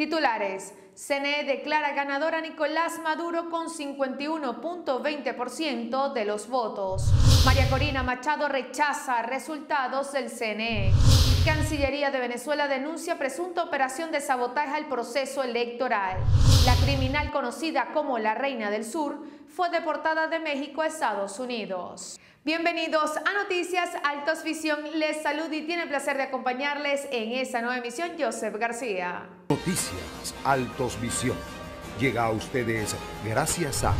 Titulares. CNE declara ganadora a Nicolás Maduro con 51.20% de los votos. María Corina Machado rechaza resultados del CNE. Cancillería de Venezuela denuncia presunta operación de sabotaje al proceso electoral. La criminal conocida como la Reina del Sur fue deportada de México a Estados Unidos. Bienvenidos a Noticias Altos Visión. Les saludo y tiene el placer de acompañarles en esta nueva emisión Joseph García. Noticias Altos Visión llega a ustedes gracias a...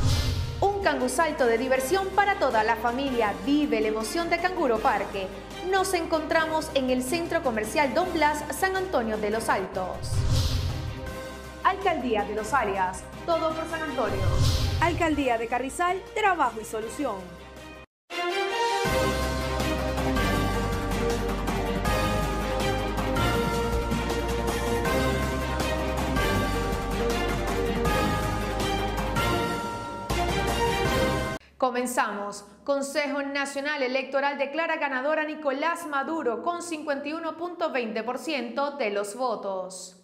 Un cangusalto de diversión para toda la familia. Vive la emoción de Canguro Parque. Nos encontramos en el Centro Comercial Don Blas, San Antonio de los Altos. Alcaldía de los Arias. Todo por San Antonio. Alcaldía de Carrizal. Trabajo y solución. Comenzamos. Consejo Nacional Electoral declara a Nicolás Maduro con 51.20% de los votos.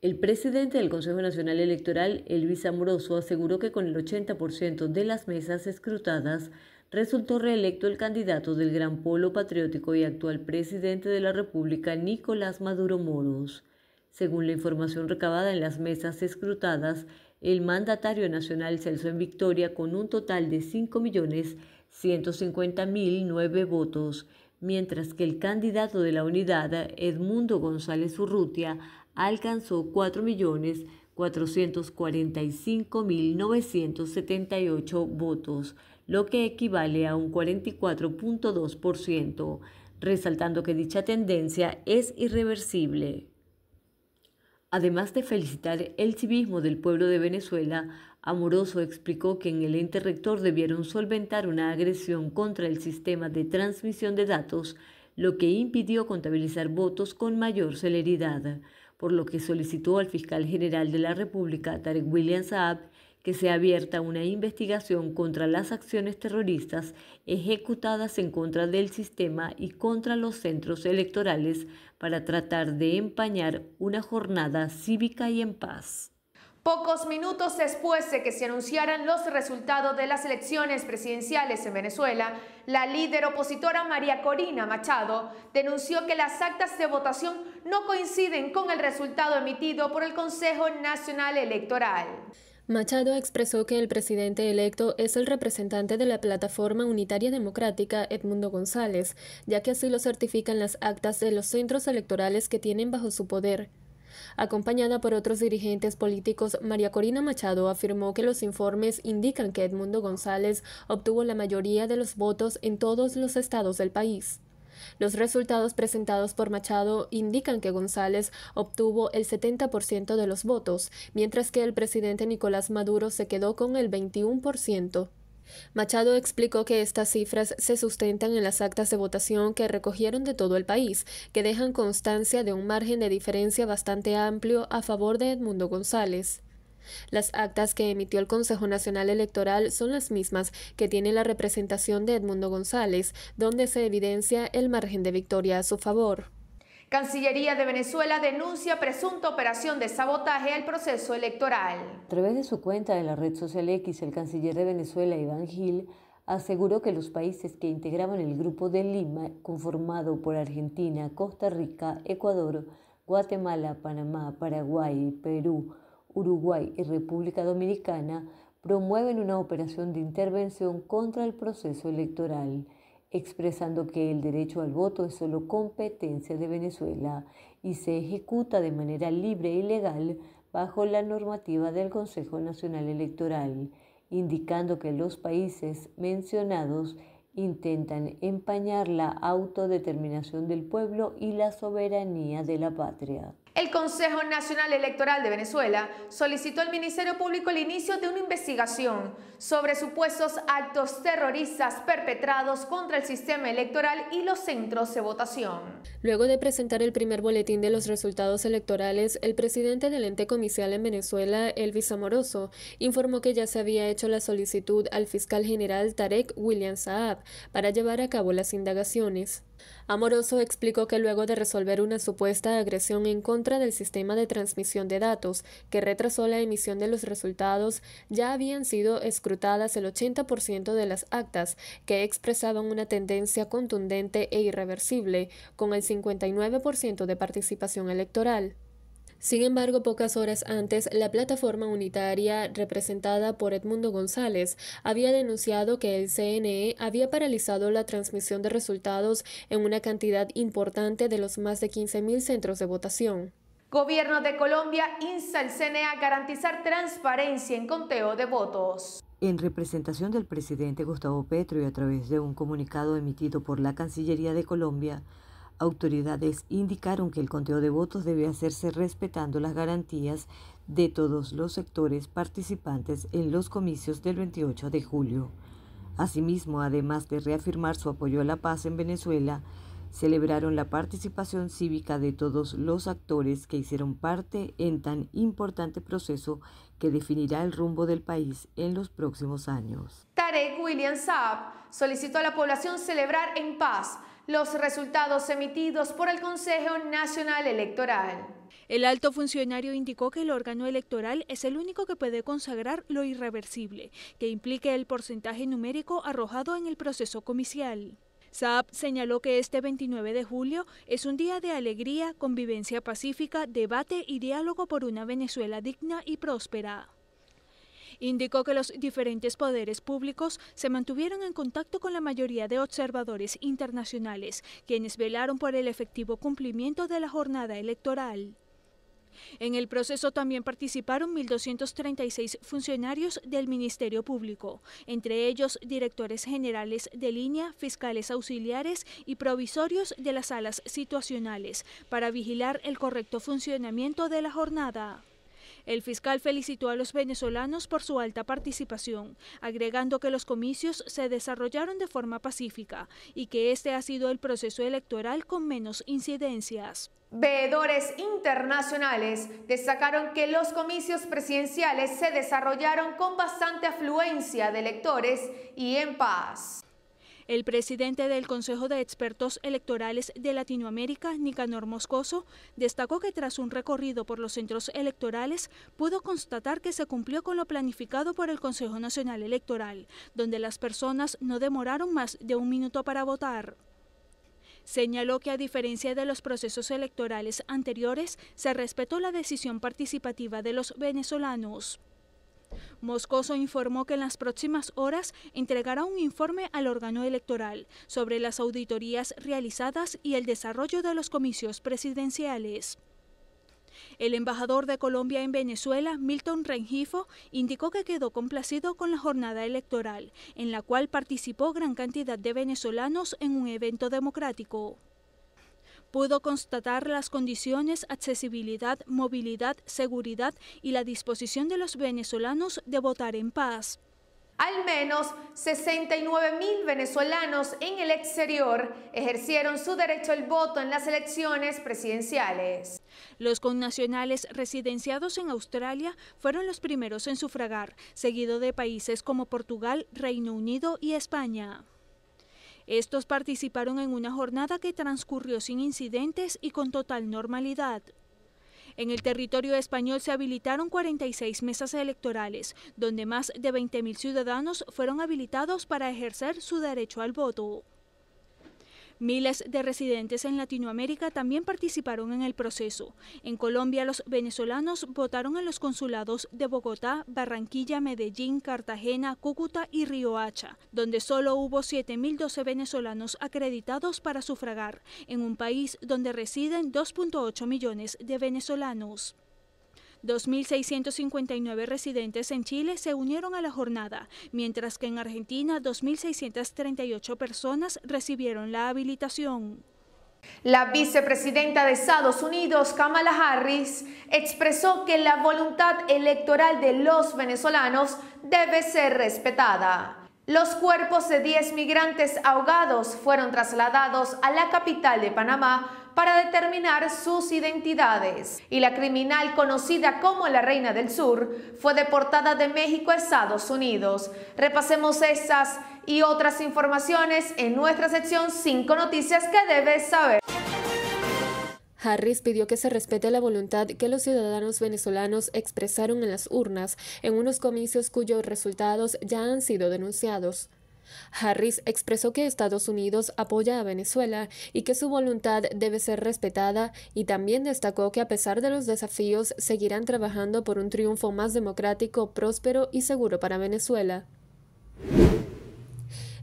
El presidente del Consejo Nacional Electoral, Elvis Amoroso, aseguró que con el 80% de las mesas escrutadas resultó reelecto el candidato del Gran Polo Patriótico y actual presidente de la República, Nicolás Maduro Moros. Según la información recabada en las mesas escrutadas, el mandatario nacional alzó en victoria con un total de 5.150.009 votos, mientras que el candidato de la unidad, Edmundo González Urrutia, alcanzó 4.445.978 votos, lo que equivale a un 44.2%, resaltando que dicha tendencia es irreversible. Además de felicitar el civismo del pueblo de Venezuela, Amoroso explicó que en el ente rector debieron solventar una agresión contra el sistema de transmisión de datos, lo que impidió contabilizar votos con mayor celeridad, por lo que solicitó al fiscal general de la República, Tarek William Saab, que se abierta una investigación contra las acciones terroristas ejecutadas en contra del sistema y contra los centros electorales para tratar de empañar una jornada cívica y en paz. Pocos minutos después de que se anunciaran los resultados de las elecciones presidenciales en Venezuela, la líder opositora María Corina Machado denunció que las actas de votación no coinciden con el resultado emitido por el Consejo Nacional Electoral. Machado expresó que el presidente electo es el representante de la Plataforma Unitaria Democrática Edmundo González, ya que así lo certifican las actas de los centros electorales que tienen bajo su poder. Acompañada por otros dirigentes políticos, María Corina Machado afirmó que los informes indican que Edmundo González obtuvo la mayoría de los votos en todos los estados del país. Los resultados presentados por Machado indican que González obtuvo el 70% de los votos, mientras que el presidente Nicolás Maduro se quedó con el 21%. Machado explicó que estas cifras se sustentan en las actas de votación que recogieron de todo el país, que dejan constancia de un margen de diferencia bastante amplio a favor de Edmundo González. Las actas que emitió el Consejo Nacional Electoral son las mismas que tiene la representación de Edmundo González, donde se evidencia el margen de victoria a su favor. Cancillería de Venezuela denuncia presunta operación de sabotaje al proceso electoral. A través de su cuenta de la red social X, el canciller de Venezuela, Iván Gil, aseguró que los países que integraban el grupo de Lima, conformado por Argentina, Costa Rica, Ecuador, Guatemala, Panamá, Paraguay, Perú, Uruguay y República Dominicana promueven una operación de intervención contra el proceso electoral, expresando que el derecho al voto es solo competencia de Venezuela y se ejecuta de manera libre y legal bajo la normativa del Consejo Nacional Electoral, indicando que los países mencionados intentan empañar la autodeterminación del pueblo y la soberanía de la patria. El Consejo Nacional Electoral de Venezuela solicitó al Ministerio Público el inicio de una investigación sobre supuestos actos terroristas perpetrados contra el sistema electoral y los centros de votación. Luego de presentar el primer boletín de los resultados electorales, el presidente del ente comicial en Venezuela, Elvis Amoroso, informó que ya se había hecho la solicitud al fiscal general Tarek William Saab para llevar a cabo las indagaciones. Amoroso explicó que luego de resolver una supuesta agresión en contra del sistema de transmisión de datos que retrasó la emisión de los resultados, ya habían sido escrutadas el 80% de las actas que expresaban una tendencia contundente e irreversible, con el 59% de participación electoral. Sin embargo, pocas horas antes, la plataforma unitaria representada por Edmundo González había denunciado que el CNE había paralizado la transmisión de resultados en una cantidad importante de los más de 15.000 centros de votación. Gobierno de Colombia insta al CNE a garantizar transparencia en conteo de votos. En representación del presidente Gustavo Petro y a través de un comunicado emitido por la Cancillería de Colombia, autoridades indicaron que el conteo de votos debe hacerse respetando las garantías de todos los sectores participantes en los comicios del 28 de julio. Asimismo, además de reafirmar su apoyo a la paz en Venezuela, celebraron la participación cívica de todos los actores que hicieron parte en tan importante proceso que definirá el rumbo del país en los próximos años. Tarek William Saab solicitó a la población celebrar en paz los resultados emitidos por el Consejo Nacional Electoral. El alto funcionario indicó que el órgano electoral es el único que puede consagrar lo irreversible, que implique el porcentaje numérico arrojado en el proceso comicial. Saab señaló que este 29 de julio es un día de alegría, convivencia pacífica, debate y diálogo por una Venezuela digna y próspera. Indicó que los diferentes poderes públicos se mantuvieron en contacto con la mayoría de observadores internacionales, quienes velaron por el efectivo cumplimiento de la jornada electoral. En el proceso también participaron 1.236 funcionarios del Ministerio Público, entre ellos directores generales de línea, fiscales auxiliares y provisorios de las salas situacionales, para vigilar el correcto funcionamiento de la jornada. El fiscal felicitó a los venezolanos por su alta participación, agregando que los comicios se desarrollaron de forma pacífica y que este ha sido el proceso electoral con menos incidencias. Veedores internacionales destacaron que los comicios presidenciales se desarrollaron con bastante afluencia de electores y en paz. El presidente del Consejo de Expertos Electorales de Latinoamérica, Nicanor Moscoso, destacó que tras un recorrido por los centros electorales pudo constatar que se cumplió con lo planificado por el Consejo Nacional Electoral, donde las personas no demoraron más de un minuto para votar. Señaló que a diferencia de los procesos electorales anteriores, se respetó la decisión participativa de los venezolanos. Moscoso informó que en las próximas horas entregará un informe al órgano electoral sobre las auditorías realizadas y el desarrollo de los comicios presidenciales. El embajador de Colombia en Venezuela, Milton Rengifo, indicó que quedó complacido con la jornada electoral, en la cual participó gran cantidad de venezolanos en un evento democrático pudo constatar las condiciones, accesibilidad, movilidad, seguridad y la disposición de los venezolanos de votar en paz. Al menos 69 mil venezolanos en el exterior ejercieron su derecho al voto en las elecciones presidenciales. Los connacionales residenciados en Australia fueron los primeros en sufragar, seguido de países como Portugal, Reino Unido y España. Estos participaron en una jornada que transcurrió sin incidentes y con total normalidad. En el territorio español se habilitaron 46 mesas electorales, donde más de 20.000 ciudadanos fueron habilitados para ejercer su derecho al voto. Miles de residentes en Latinoamérica también participaron en el proceso. En Colombia, los venezolanos votaron en los consulados de Bogotá, Barranquilla, Medellín, Cartagena, Cúcuta y Riohacha, donde solo hubo 7.012 venezolanos acreditados para sufragar, en un país donde residen 2.8 millones de venezolanos. 2.659 residentes en Chile se unieron a la jornada, mientras que en Argentina 2.638 personas recibieron la habilitación. La vicepresidenta de Estados Unidos, Kamala Harris, expresó que la voluntad electoral de los venezolanos debe ser respetada. Los cuerpos de 10 migrantes ahogados fueron trasladados a la capital de Panamá para determinar sus identidades. Y la criminal conocida como la Reina del Sur fue deportada de México a Estados Unidos. Repasemos estas y otras informaciones en nuestra sección 5 noticias que debes saber. Harris pidió que se respete la voluntad que los ciudadanos venezolanos expresaron en las urnas en unos comicios cuyos resultados ya han sido denunciados. Harris expresó que Estados Unidos apoya a Venezuela y que su voluntad debe ser respetada y también destacó que a pesar de los desafíos seguirán trabajando por un triunfo más democrático, próspero y seguro para Venezuela.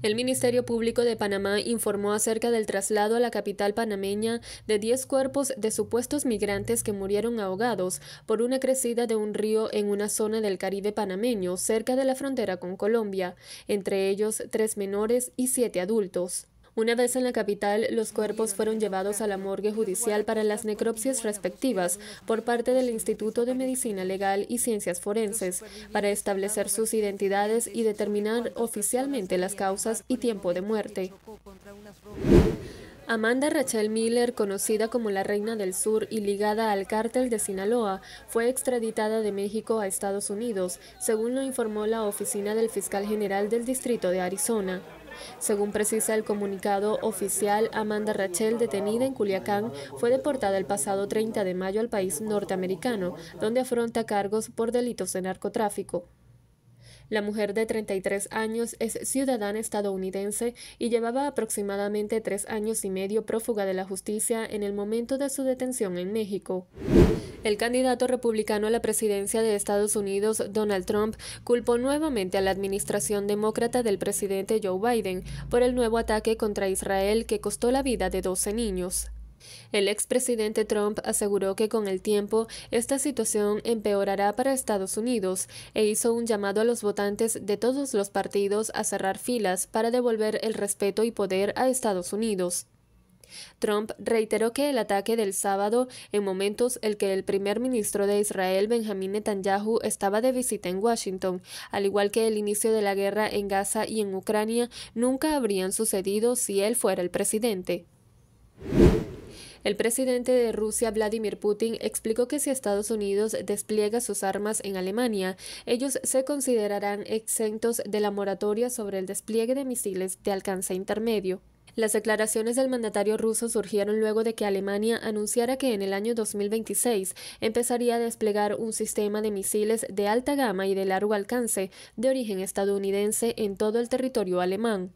El Ministerio Público de Panamá informó acerca del traslado a la capital panameña de 10 cuerpos de supuestos migrantes que murieron ahogados por una crecida de un río en una zona del Caribe panameño cerca de la frontera con Colombia, entre ellos tres menores y siete adultos. Una vez en la capital, los cuerpos fueron llevados a la morgue judicial para las necropsias respectivas por parte del Instituto de Medicina Legal y Ciencias Forenses para establecer sus identidades y determinar oficialmente las causas y tiempo de muerte. Amanda Rachel Miller, conocida como la Reina del Sur y ligada al cártel de Sinaloa, fue extraditada de México a Estados Unidos, según lo informó la oficina del fiscal general del Distrito de Arizona. Según precisa el comunicado oficial, Amanda Rachel, detenida en Culiacán, fue deportada el pasado 30 de mayo al país norteamericano, donde afronta cargos por delitos de narcotráfico. La mujer de 33 años es ciudadana estadounidense y llevaba aproximadamente tres años y medio prófuga de la justicia en el momento de su detención en México. El candidato republicano a la presidencia de Estados Unidos, Donald Trump, culpó nuevamente a la administración demócrata del presidente Joe Biden por el nuevo ataque contra Israel que costó la vida de 12 niños. El expresidente Trump aseguró que con el tiempo esta situación empeorará para Estados Unidos e hizo un llamado a los votantes de todos los partidos a cerrar filas para devolver el respeto y poder a Estados Unidos. Trump reiteró que el ataque del sábado, en momentos en que el primer ministro de Israel Benjamín Netanyahu estaba de visita en Washington, al igual que el inicio de la guerra en Gaza y en Ucrania, nunca habrían sucedido si él fuera el presidente. El presidente de Rusia, Vladimir Putin, explicó que si Estados Unidos despliega sus armas en Alemania, ellos se considerarán exentos de la moratoria sobre el despliegue de misiles de alcance intermedio. Las declaraciones del mandatario ruso surgieron luego de que Alemania anunciara que en el año 2026 empezaría a desplegar un sistema de misiles de alta gama y de largo alcance de origen estadounidense en todo el territorio alemán.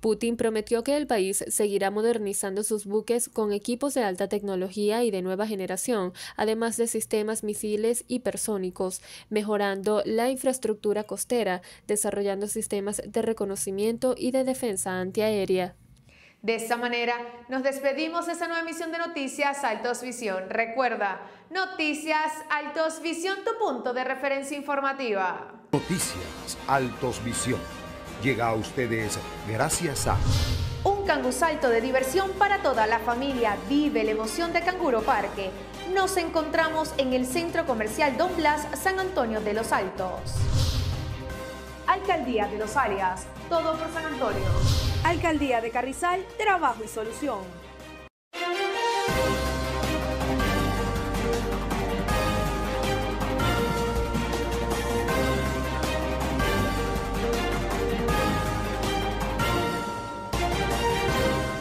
Putin prometió que el país seguirá modernizando sus buques con equipos de alta tecnología y de nueva generación, además de sistemas misiles hipersónicos, mejorando la infraestructura costera, desarrollando sistemas de reconocimiento y de defensa antiaérea. De esta manera, nos despedimos de esta nueva emisión de Noticias Altos Visión. Recuerda, Noticias Altos Visión, tu punto de referencia informativa. Noticias Altos Visión llega a ustedes gracias a... Un cangusalto de diversión para toda la familia. Vive la emoción de Canguro Parque. Nos encontramos en el Centro Comercial Don Blas, San Antonio de los Altos. Alcaldía de los Áreas. Todo por San Antonio. Alcaldía de Carrizal, Trabajo y Solución.